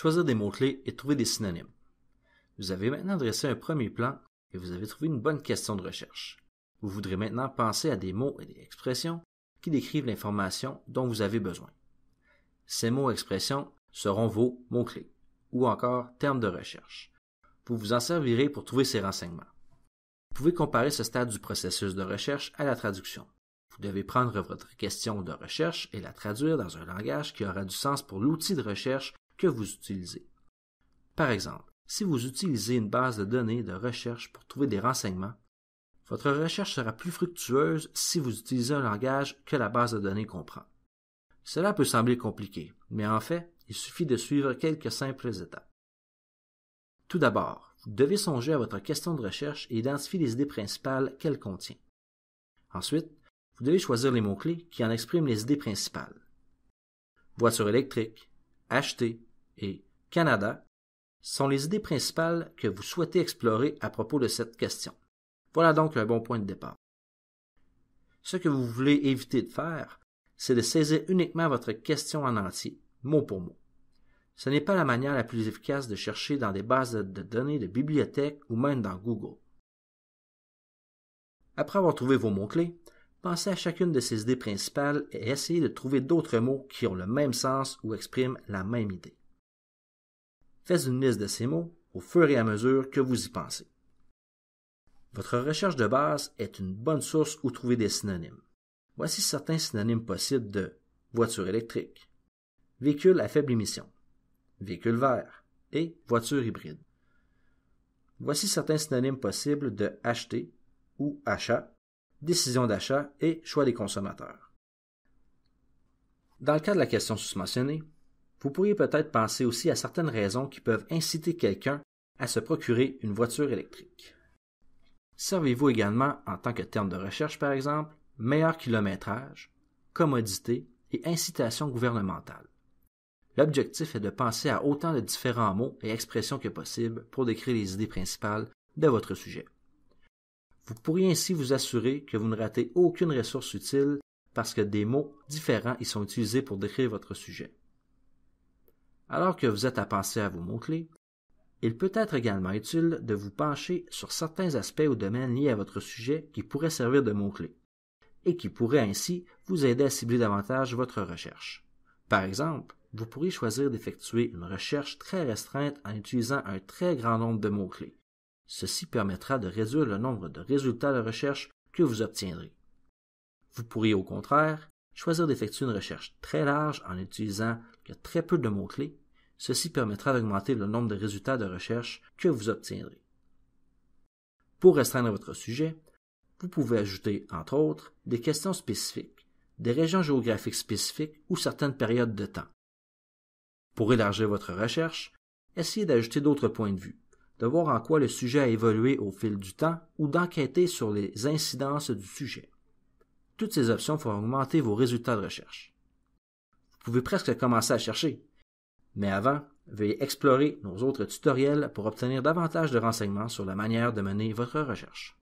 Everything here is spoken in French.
choisir des mots-clés et trouver des synonymes. Vous avez maintenant dressé un premier plan et vous avez trouvé une bonne question de recherche. Vous voudrez maintenant penser à des mots et des expressions qui décrivent l'information dont vous avez besoin. Ces mots et expressions seront vos mots-clés ou encore termes de recherche. Vous vous en servirez pour trouver ces renseignements. Vous pouvez comparer ce stade du processus de recherche à la traduction. Vous devez prendre votre question de recherche et la traduire dans un langage qui aura du sens pour l'outil de recherche que vous utilisez. Par exemple, si vous utilisez une base de données de recherche pour trouver des renseignements, votre recherche sera plus fructueuse si vous utilisez un langage que la base de données comprend. Cela peut sembler compliqué, mais en fait, il suffit de suivre quelques simples étapes. Tout d'abord, vous devez songer à votre question de recherche et identifier les idées principales qu'elle contient. Ensuite, vous devez choisir les mots-clés qui en expriment les idées principales. Voiture électrique, acheter, et Canada sont les idées principales que vous souhaitez explorer à propos de cette question. Voilà donc un bon point de départ. Ce que vous voulez éviter de faire, c'est de saisir uniquement votre question en entier, mot pour mot. Ce n'est pas la manière la plus efficace de chercher dans des bases de données de bibliothèques ou même dans Google. Après avoir trouvé vos mots-clés, pensez à chacune de ces idées principales et essayez de trouver d'autres mots qui ont le même sens ou expriment la même idée. Faites une liste de ces mots au fur et à mesure que vous y pensez. Votre recherche de base est une bonne source où trouver des synonymes. Voici certains synonymes possibles de voiture électrique, véhicule à faible émission, véhicule vert et voiture hybride. Voici certains synonymes possibles de acheter ou achat, décision d'achat et choix des consommateurs. Dans le cas de la question susmentionnée, vous pourriez peut-être penser aussi à certaines raisons qui peuvent inciter quelqu'un à se procurer une voiture électrique. Servez-vous également, en tant que terme de recherche par exemple, meilleur kilométrage, commodité et incitation gouvernementale. L'objectif est de penser à autant de différents mots et expressions que possible pour décrire les idées principales de votre sujet. Vous pourriez ainsi vous assurer que vous ne ratez aucune ressource utile parce que des mots différents y sont utilisés pour décrire votre sujet. Alors que vous êtes à penser à vos mots-clés, il peut être également utile de vous pencher sur certains aspects ou domaines liés à votre sujet qui pourraient servir de mots-clés et qui pourraient ainsi vous aider à cibler davantage votre recherche. Par exemple, vous pourriez choisir d'effectuer une recherche très restreinte en utilisant un très grand nombre de mots-clés. Ceci permettra de réduire le nombre de résultats de recherche que vous obtiendrez. Vous pourriez au contraire choisir d'effectuer une recherche très large en utilisant très peu de mots-clés Ceci permettra d'augmenter le nombre de résultats de recherche que vous obtiendrez. Pour restreindre votre sujet, vous pouvez ajouter, entre autres, des questions spécifiques, des régions géographiques spécifiques ou certaines périodes de temps. Pour élargir votre recherche, essayez d'ajouter d'autres points de vue, de voir en quoi le sujet a évolué au fil du temps ou d'enquêter sur les incidences du sujet. Toutes ces options feront augmenter vos résultats de recherche. Vous pouvez presque commencer à chercher, mais avant, veuillez explorer nos autres tutoriels pour obtenir davantage de renseignements sur la manière de mener votre recherche.